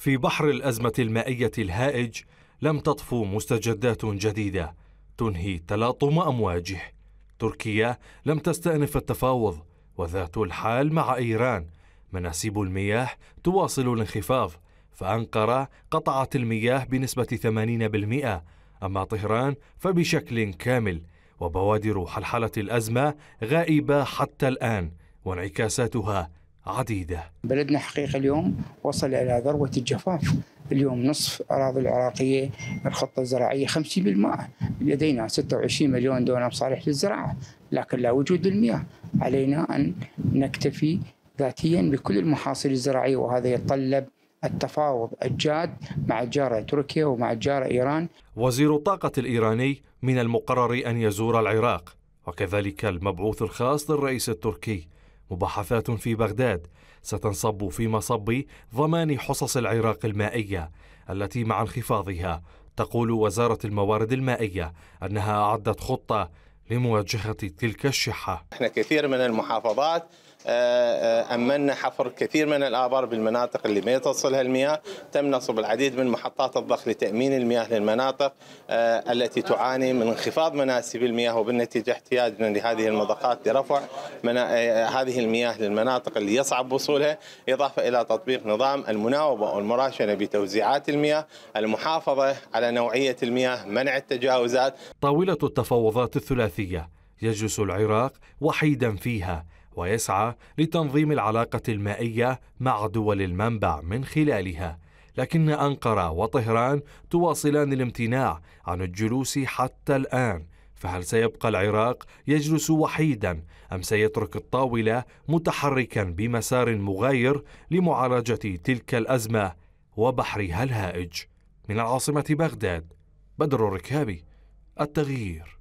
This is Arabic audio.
في بحر الأزمة المائية الهائج لم تطفو مستجدات جديدة تنهي تلاطم أمواجه تركيا لم تستأنف التفاوض وذات الحال مع إيران مناسيب المياه تواصل الانخفاض فأنقرة قطعت المياه بنسبة 80% أما طهران فبشكل كامل وبوادر حلحلة الأزمة غائبة حتى الآن وانعكاساتها عديدة بلدنا حقيقة اليوم وصل إلى ذروة الجفاف اليوم نصف أراضي العراقية الخطة الزراعية 50% لدينا 26 مليون دونم صالح للزراعة لكن لا وجود للمياه علينا أن نكتفي ذاتيا بكل المحاصيل الزراعية وهذا يتطلب التفاوض الجاد مع الجارة تركيا ومع الجارة إيران وزير الطاقة الإيراني من المقرر أن يزور العراق وكذلك المبعوث الخاص للرئيس التركي مباحثات في بغداد ستنصب في مصب ضمان حصص العراق المائية التي مع انخفاضها تقول وزارة الموارد المائية أنها أعدت خطة لمواجهة تلك الشحة احنا كثير من المحافظات آه، آه، أمنا حفر كثير من الآبار بالمناطق اللي ما تصلها المياه تم نصب العديد من محطات الضخ لتأمين المياه للمناطق آه، التي تعاني من انخفاض مناسب المياه وبالنتيجة احتياجنا لهذه المضخات لرفع هذه المياه للمناطق اللي يصعب وصولها إضافة إلى تطبيق نظام المناوبة والمراشنة بتوزيعات المياه المحافظة على نوعية المياه منع التجاوزات طاولة التفاوضات الثلاثية الثلاثية يجلس العراق وحيدا فيها ويسعى لتنظيم العلاقة المائية مع دول المنبع من خلالها لكن أنقرة وطهران تواصلان الامتناع عن الجلوس حتى الآن فهل سيبقى العراق يجلس وحيدا أم سيترك الطاولة متحركا بمسار مغاير لمعالجة تلك الأزمة وبحرها الهائج من العاصمة بغداد بدر الركابي التغيير